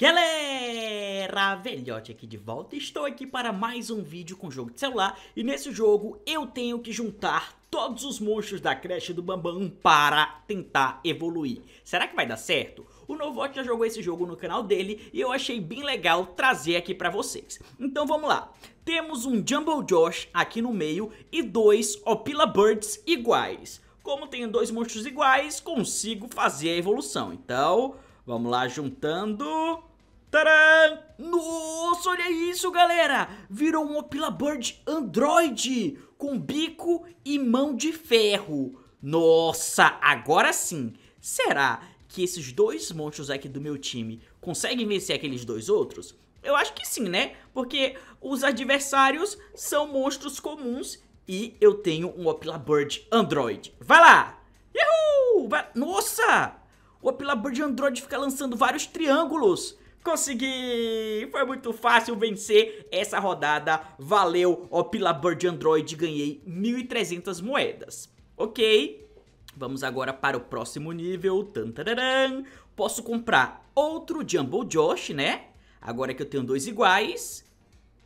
Galera, velhote aqui de volta, estou aqui para mais um vídeo com jogo de celular e nesse jogo eu tenho que juntar todos os monstros da creche do Bambam para tentar evoluir. Será que vai dar certo? O Novote já jogou esse jogo no canal dele e eu achei bem legal trazer aqui para vocês. Então vamos lá, temos um Jumbo Josh aqui no meio e dois Opila Birds iguais. Como tenho dois monstros iguais, consigo fazer a evolução, então... Vamos lá, juntando... Tcharam! Nossa, olha isso, galera! Virou um Opila Bird Android com bico e mão de ferro. Nossa, agora sim. Será que esses dois monstros aqui do meu time conseguem vencer aqueles dois outros? Eu acho que sim, né? Porque os adversários são monstros comuns e eu tenho um Opila Bird Android. Vai lá! Yahoo! Vai... Nossa! O Opila Bird Android fica lançando vários triângulos. Consegui! Foi muito fácil vencer essa rodada. Valeu, ó, pela Bird Android, ganhei 1.300 moedas. Ok, vamos agora para o próximo nível. Tantararam. Posso comprar outro Jumbo Josh, né? Agora que eu tenho dois iguais.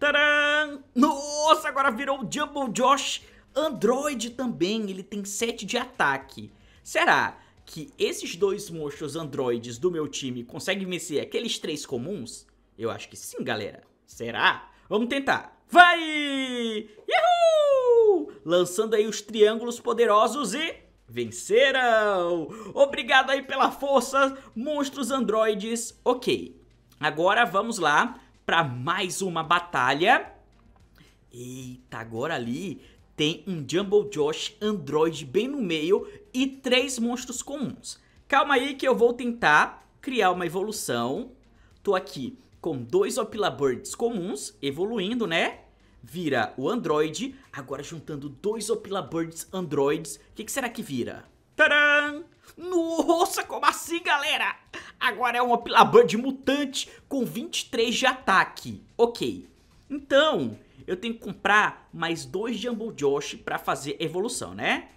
Tcharam! Nossa, agora virou o Jumbo Josh Android também. Ele tem 7 de ataque. Será? que esses dois monstros androides do meu time conseguem vencer aqueles três comuns? Eu acho que sim, galera. Será? Vamos tentar. Vai! Yahoo! Lançando aí os triângulos poderosos e... Venceram! Obrigado aí pela força, monstros androides. Ok, agora vamos lá para mais uma batalha. Eita, agora ali tem um Jumbo Josh Android bem no meio e três monstros comuns. Calma aí que eu vou tentar criar uma evolução. Tô aqui com dois Opilabirds comuns, evoluindo, né? Vira o Android. Agora juntando dois Opilabirds Androids, o que, que será que vira? Tcharam! Nossa, como assim, galera? Agora é um Opilabird mutante com 23 de ataque. Ok. Então, eu tenho que comprar mais dois Jumbo Josh para fazer evolução, né?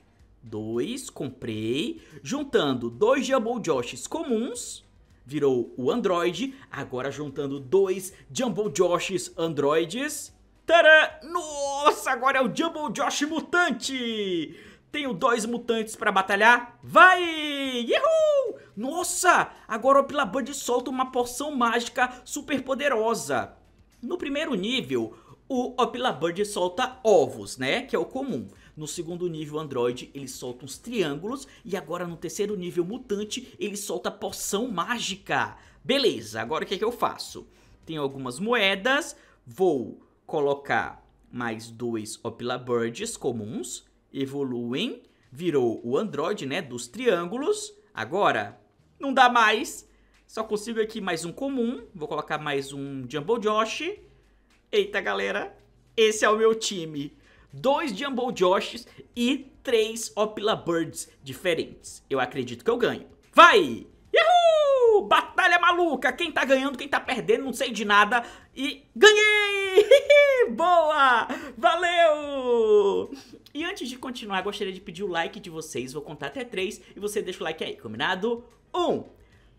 Dois, comprei. Juntando dois Jumbo Joshs comuns, virou o Android. Agora juntando dois Jumbo Joshs Androids. Tadã! Nossa, agora é o Jumbo Josh Mutante! Tenho dois mutantes para batalhar. Vai! Uhul! Nossa, agora o Pilaband solta uma porção mágica super poderosa. No primeiro nível, o Opilabird solta ovos, né? Que é o comum. No segundo nível Android, ele solta uns triângulos. E agora no terceiro nível Mutante, ele solta poção mágica. Beleza, agora o que, é que eu faço? Tenho algumas moedas. Vou colocar mais dois Opilabirds comuns. Evoluem. Virou o Android, né? Dos triângulos. Agora, não dá mais. Só consigo aqui mais um comum. Vou colocar mais um Jumbo Josh. Eita, galera, esse é o meu time. Dois Jumbo Joshs e três Opila Birds diferentes. Eu acredito que eu ganho. Vai! Yahoo! Batalha maluca! Quem tá ganhando, quem tá perdendo, não sei de nada. E ganhei! Boa! Valeu! E antes de continuar, gostaria de pedir o like de vocês. Vou contar até três e você deixa o like aí, combinado? Um,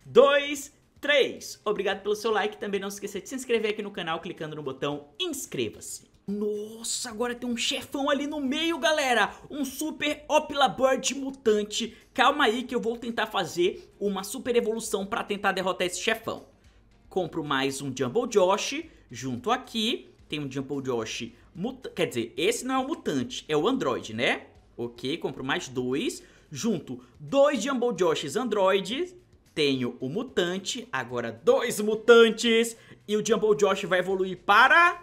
dois, 3. Obrigado pelo seu like. Também não se esqueça de se inscrever aqui no canal clicando no botão inscreva-se. Nossa, agora tem um chefão ali no meio, galera! Um super Opilabird mutante. Calma aí que eu vou tentar fazer uma super evolução para tentar derrotar esse chefão. Compro mais um Jumbo Josh junto aqui. Tem um Jumbo Josh mutante. Quer dizer, esse não é o mutante, é o Android, né? Ok, compro mais dois. Junto dois Jumbo Joshes Androids tenho o mutante, agora dois mutantes, e o Jumbo Josh vai evoluir para...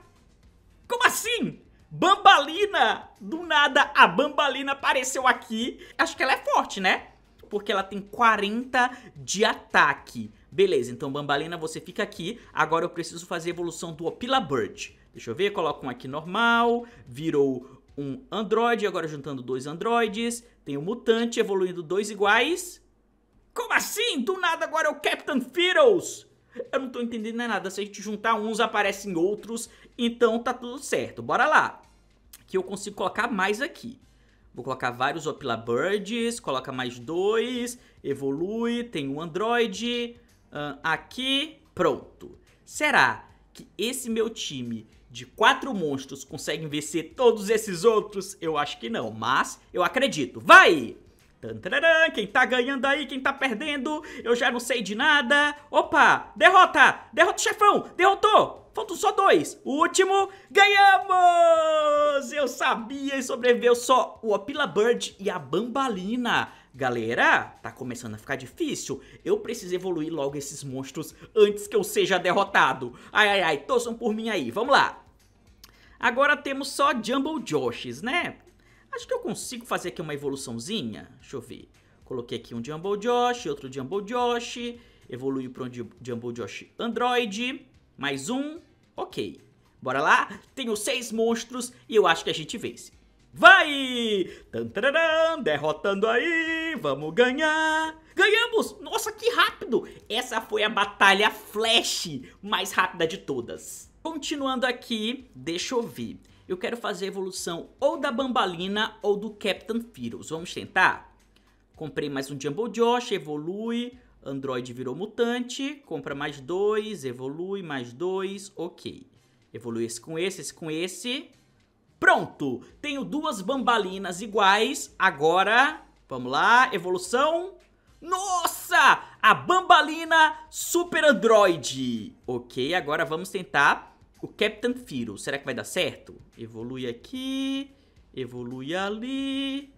Como assim? Bambalina! Do nada, a Bambalina apareceu aqui. Acho que ela é forte, né? Porque ela tem 40 de ataque. Beleza, então Bambalina, você fica aqui. Agora eu preciso fazer a evolução do Opila Bird. Deixa eu ver, coloco um aqui normal. Virou um androide, agora juntando dois androides. Tem o um mutante evoluindo dois iguais. Como assim? Do nada agora é o Captain Fiddles! Eu não tô entendendo nada. Se a gente juntar uns, aparecem outros. Então tá tudo certo. Bora lá. Que eu consigo colocar mais aqui. Vou colocar vários Opila Birds. Coloca mais dois. Evolui. Tem um Android. Uh, aqui. Pronto. Será que esse meu time de quatro monstros consegue vencer todos esses outros? Eu acho que não. Mas eu acredito. Vai! quem tá ganhando aí, quem tá perdendo, eu já não sei de nada. Opa, derrota! Derrota o chefão! Derrotou! Faltam só dois. O último, ganhamos! Eu sabia e sobreviveu só o Opila Bird e a Bambalina. Galera, tá começando a ficar difícil. Eu preciso evoluir logo esses monstros antes que eu seja derrotado. Ai, ai, ai, torçam por mim aí. Vamos lá. Agora temos só Jumbo Joshis, né? Acho que eu consigo fazer aqui uma evoluçãozinha. Deixa eu ver. Coloquei aqui um Jumbo Josh, outro Jumbo Josh. Evoluiu para um Jumbo Josh Android. Mais um. Ok. Bora lá? Tenho seis monstros e eu acho que a gente vence. Vai! Tantararã, derrotando aí, vamos ganhar! Ganhamos! Nossa, que rápido! Essa foi a batalha flash mais rápida de todas. Continuando aqui, deixa eu ver eu quero fazer a evolução ou da Bambalina ou do Captain Fearless. Vamos tentar? Comprei mais um Jumbo Josh, evolui, Android virou mutante, compra mais dois, evolui, mais dois, ok. Evolui esse com esse, esse com esse. Pronto! Tenho duas bambalinas iguais, agora, vamos lá, evolução... Nossa! A bambalina super android! Ok, agora vamos tentar o Captain Firo, será que vai dar certo? Evolui aqui, evolui ali,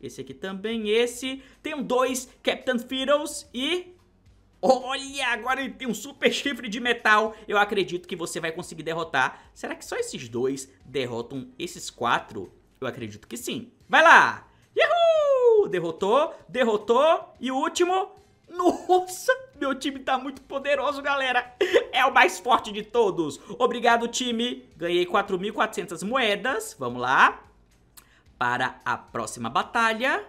esse aqui também, esse. Tem dois Captain Fiddles e... Olha, agora ele tem um super chifre de metal. Eu acredito que você vai conseguir derrotar. Será que só esses dois derrotam esses quatro? Eu acredito que sim. Vai lá! Yahoo! Derrotou, derrotou. E o último... Nossa! Meu time tá muito poderoso, galera. É o mais forte de todos. Obrigado, time. Ganhei 4.400 moedas. Vamos lá. Para a próxima batalha.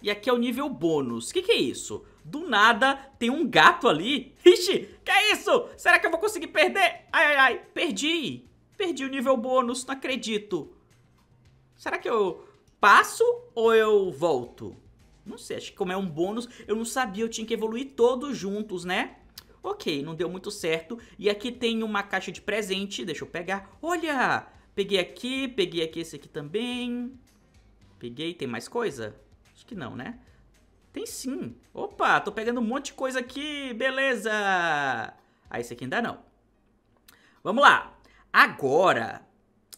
E aqui é o nível bônus. O que, que é isso? Do nada, tem um gato ali. Ixi, que é isso? Será que eu vou conseguir perder? Ai, ai, ai. Perdi. Perdi o nível bônus, não acredito. Será que eu passo ou eu volto? Não sei, acho que como é um bônus, eu não sabia, eu tinha que evoluir todos juntos, né? Ok, não deu muito certo. E aqui tem uma caixa de presente, deixa eu pegar. Olha, peguei aqui, peguei aqui esse aqui também. Peguei, tem mais coisa? Acho que não, né? Tem sim. Opa, tô pegando um monte de coisa aqui, beleza. Ah, esse aqui ainda não. Vamos lá. Agora,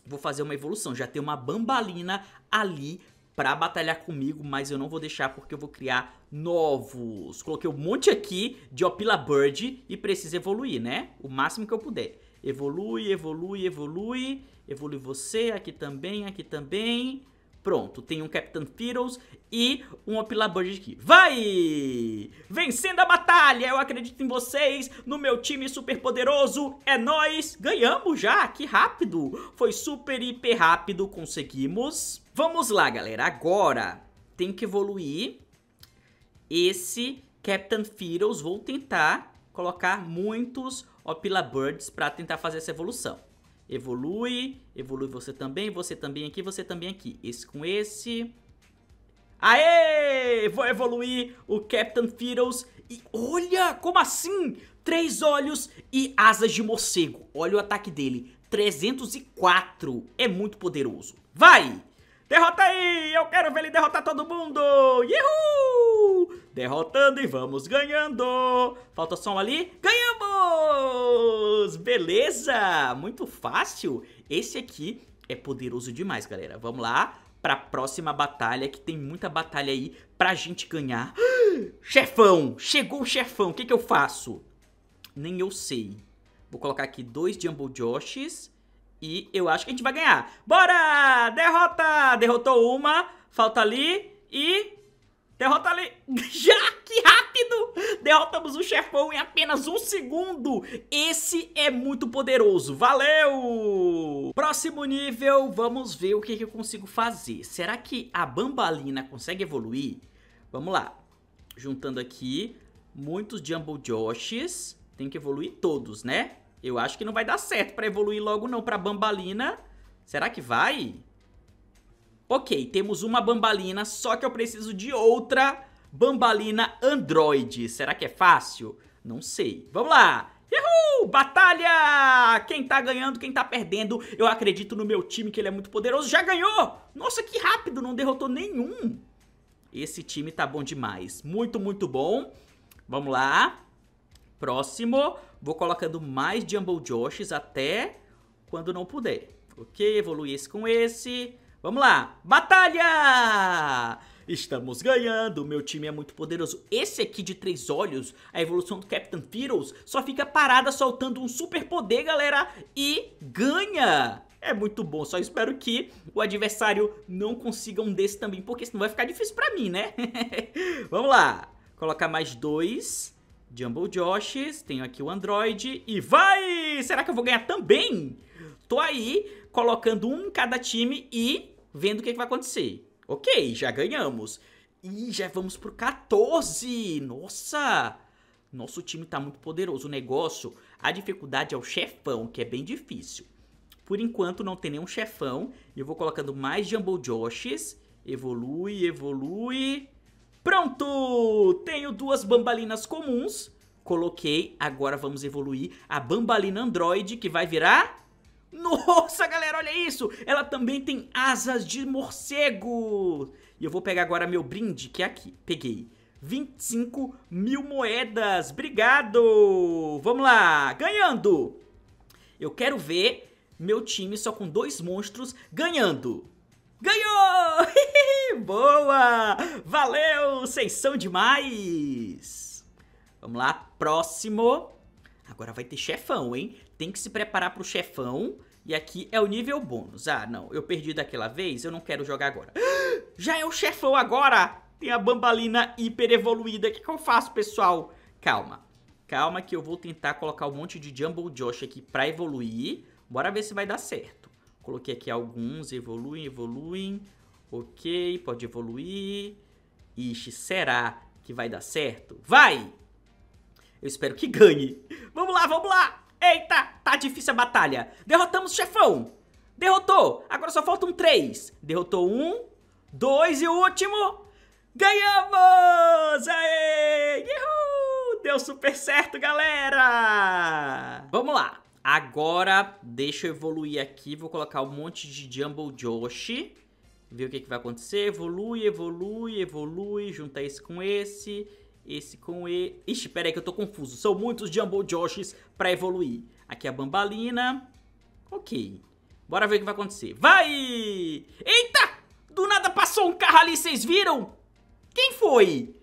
vou fazer uma evolução. Já tem uma bambalina ali para batalhar comigo, mas eu não vou deixar porque eu vou criar novos. Coloquei um monte aqui de Opila Bird e preciso evoluir, né? O máximo que eu puder. Evolui, evolui, evolui. Evolui você, aqui também, aqui também. Pronto, tem um Captain Fiddles e um Opila aqui. Vai! Vencendo a batalha! Eu acredito em vocês, no meu time super poderoso. É nós Ganhamos já! Que rápido! Foi super, hiper rápido, conseguimos. Vamos lá, galera. Agora tem que evoluir esse Captain Fiddles. Vou tentar colocar muitos Opila Birds para tentar fazer essa evolução. Evolui, evolui você também, você também aqui, você também aqui. Esse com esse. Aê! Vou evoluir o Captain Fiddles. E olha, como assim? Três olhos e asas de morcego. Olha o ataque dele. 304. É muito poderoso. Vai! Derrota aí! Eu quero ver ele derrotar todo mundo! Yuhuu! derrotando e vamos ganhando. Falta só um ali, ganhamos! Beleza, muito fácil. Esse aqui é poderoso demais, galera. Vamos lá pra próxima batalha, que tem muita batalha aí pra gente ganhar. Chefão, chegou o chefão, o que que eu faço? Nem eu sei. Vou colocar aqui dois Jumbo Joshes e eu acho que a gente vai ganhar. Bora! Derrota! Derrotou uma, falta ali e Derrota ali. Já! Que rápido! Derrotamos o chefão em apenas um segundo. Esse é muito poderoso. Valeu! Próximo nível, vamos ver o que, que eu consigo fazer. Será que a bambalina consegue evoluir? Vamos lá. Juntando aqui muitos Jumbo Joshes. Tem que evoluir todos, né? Eu acho que não vai dar certo pra evoluir logo não pra bambalina. Será que vai? Ok, temos uma bambalina, só que eu preciso de outra bambalina Android. Será que é fácil? Não sei. Vamos lá! Uhul! Batalha! Quem tá ganhando, quem tá perdendo. Eu acredito no meu time que ele é muito poderoso. Já ganhou! Nossa, que rápido! Não derrotou nenhum. Esse time tá bom demais. Muito, muito bom. Vamos lá. Próximo. Vou colocando mais Jumbo Joshes até quando não puder. Ok, evolui esse com esse. Vamos lá, batalha! Estamos ganhando, meu time é muito poderoso. Esse aqui de três olhos, a evolução do Captain Fiddles, só fica parada soltando um super poder, galera, e ganha! É muito bom, só espero que o adversário não consiga um desse também, porque senão vai ficar difícil pra mim, né? Vamos lá, colocar mais dois Jumbo Joshes. tenho aqui o Android e vai! Será que eu vou ganhar também? Tô aí colocando um em cada time e vendo o que, é que vai acontecer. Ok, já ganhamos. E já vamos pro 14. Nossa! Nosso time tá muito poderoso. O negócio, a dificuldade é o chefão, que é bem difícil. Por enquanto não tem nenhum chefão. Eu vou colocando mais Jumbo Joshes. Evolui, evolui. Pronto! Tenho duas bambalinas comuns. Coloquei. Agora vamos evoluir a bambalina Android, que vai virar... Nossa, galera, olha isso! Ela também tem asas de morcego! E eu vou pegar agora meu brinde, que é aqui. Peguei. 25 mil moedas. Obrigado! Vamos lá! Ganhando! Eu quero ver meu time só com dois monstros ganhando. Ganhou! Boa! Valeu! Vocês são demais! Vamos lá, próximo. Agora vai ter chefão, hein? tem que se preparar pro chefão. E aqui é o nível bônus. Ah, não, eu perdi daquela vez, eu não quero jogar agora. Já é o chefão agora! Tem a bambalina hiper evoluída. O que, que eu faço, pessoal? Calma. Calma que eu vou tentar colocar um monte de Jumbo Josh aqui pra evoluir. Bora ver se vai dar certo. Coloquei aqui alguns, evoluem, evoluem. Ok, pode evoluir. Ixi, será que vai dar certo? Vai! Eu espero que ganhe. Vamos lá, vamos lá! Eita, tá difícil a batalha. Derrotamos o chefão. Derrotou. Agora só faltam três. Derrotou um, dois e o último. Ganhamos! Aê! Uhul! Deu super certo, galera! Vamos lá. Agora, deixa eu evoluir aqui. Vou colocar um monte de Jumbo Joshi. Ver o que, que vai acontecer. Evolui, evolui, evolui. Junta esse com esse. Esse com E... Ixi, pera aí que eu tô confuso. São muitos Jumbo Joshis pra evoluir. Aqui é a Bambalina. Ok. Bora ver o que vai acontecer. Vai! Eita! Do nada passou um carro ali, vocês viram? Quem foi?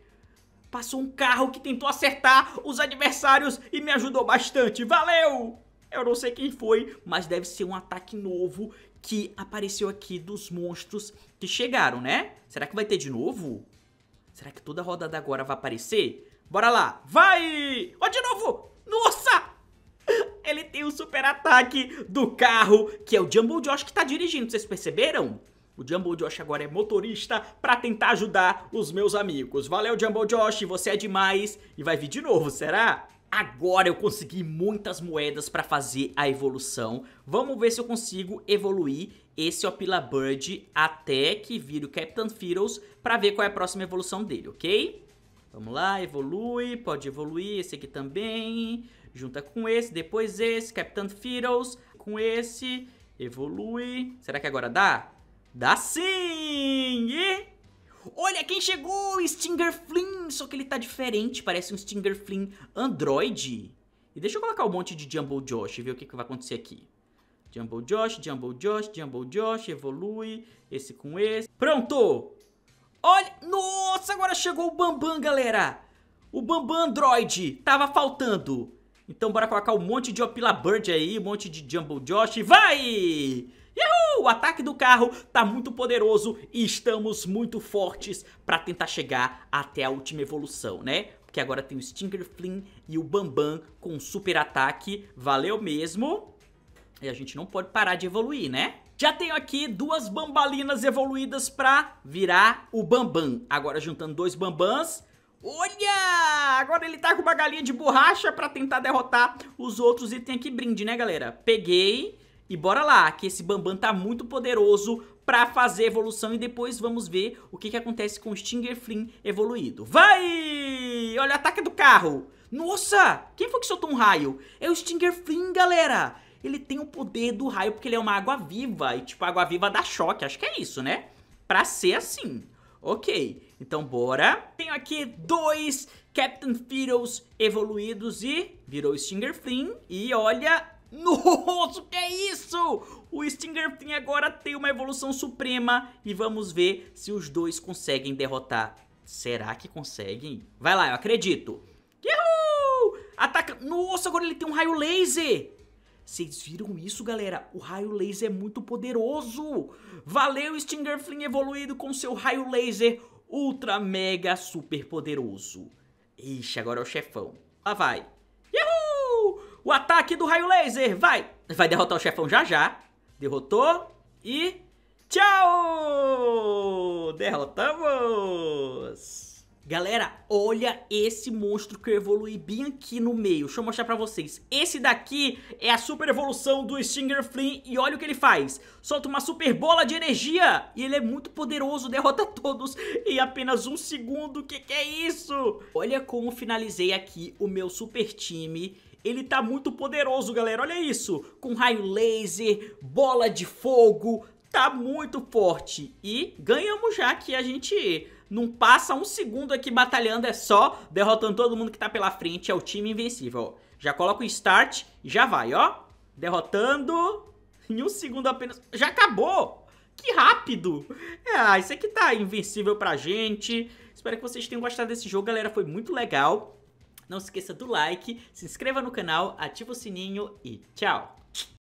Passou um carro que tentou acertar os adversários e me ajudou bastante. Valeu! Eu não sei quem foi, mas deve ser um ataque novo que apareceu aqui dos monstros que chegaram, né? Será que vai ter de novo? Será que toda rodada agora vai aparecer? Bora lá, vai! Ó, de novo! Nossa! Ele tem o super ataque do carro, que é o Jumbo Josh que tá dirigindo, vocês perceberam? O Jumbo Josh agora é motorista pra tentar ajudar os meus amigos. Valeu, Jumbo Josh, você é demais. E vai vir de novo, será? Agora eu consegui muitas moedas para fazer a evolução. Vamos ver se eu consigo evoluir esse Opila Bird até que vire o Captain Fiddles para ver qual é a próxima evolução dele, ok? Vamos lá, evolui, pode evoluir, esse aqui também. Junta com esse, depois esse, Captain Fiddles, com esse, evolui. Será que agora dá? Dá sim! E... Olha quem chegou, Stinger Flynn! Só que ele tá diferente, parece um Stinger Flynn Android. E deixa eu colocar um monte de Jumbo Josh e ver o que, que vai acontecer aqui. Jumbo Josh, Jumbo Josh, Jumbo Josh, evolui, esse com esse. Pronto! Olha, nossa, agora chegou o Bambam, galera! O Bambam Android, tava faltando. Então bora colocar um monte de Opila Bird aí, um monte de Jumbo Josh, vai! Yahoo! O ataque do carro tá muito poderoso e estamos muito fortes para tentar chegar até a última evolução, né? Porque agora tem o Stinger Flynn e o Bambam com super ataque. Valeu mesmo. E a gente não pode parar de evoluir, né? Já tenho aqui duas bambalinas evoluídas pra virar o Bambam. Agora juntando dois Bambams. Olha! Agora ele tá com uma galinha de borracha pra tentar derrotar os outros. E tem aqui brinde, né, galera? Peguei e bora lá, que esse Bambam tá muito poderoso pra fazer evolução e depois vamos ver o que, que acontece com o Stinger Flynn evoluído. Vai! Olha o ataque do carro! Nossa! Quem foi que soltou um raio? É o Stinger Flynn, galera! Ele tem o poder do raio porque ele é uma água viva e tipo, água viva dá choque, acho que é isso, né? Pra ser assim. Ok, então bora. Tenho aqui dois Captain Fiddles evoluídos e virou Stinger Flynn. E olha Nossa, que é isso? O Stinger agora tem uma evolução suprema e vamos ver se os dois conseguem derrotar. Será que conseguem? Vai lá, eu acredito. Uhul! Ataca... Nossa, agora ele tem um raio laser. Vocês viram isso, galera? O raio laser é muito poderoso. Valeu, Stingerfling evoluído com seu raio laser ultra mega super poderoso. Ixi, agora é o chefão. Lá vai. O ataque do raio laser, vai! Vai derrotar o chefão já já. Derrotou e tchau! Derrotamos! Galera, olha esse monstro que eu evoluí bem aqui no meio. Deixa eu mostrar pra vocês. Esse daqui é a super evolução do Stinger Flynn e olha o que ele faz. Solta uma super bola de energia e ele é muito poderoso, derrota todos em apenas um segundo. O que, que é isso? Olha como finalizei aqui o meu super time ele tá muito poderoso, galera. Olha isso, com raio laser, bola de fogo, tá muito forte. E ganhamos já que a gente não passa um segundo aqui batalhando, é só derrotando todo mundo que tá pela frente. É o time invencível, ó. Já coloca o start e já vai, ó. Derrotando em um segundo apenas. Já acabou! Que rápido! É, isso ah, aqui tá invencível pra gente. Espero que vocês tenham gostado desse jogo, galera. Foi muito legal. Não se esqueça do like, se inscreva no canal, ativa o sininho e tchau!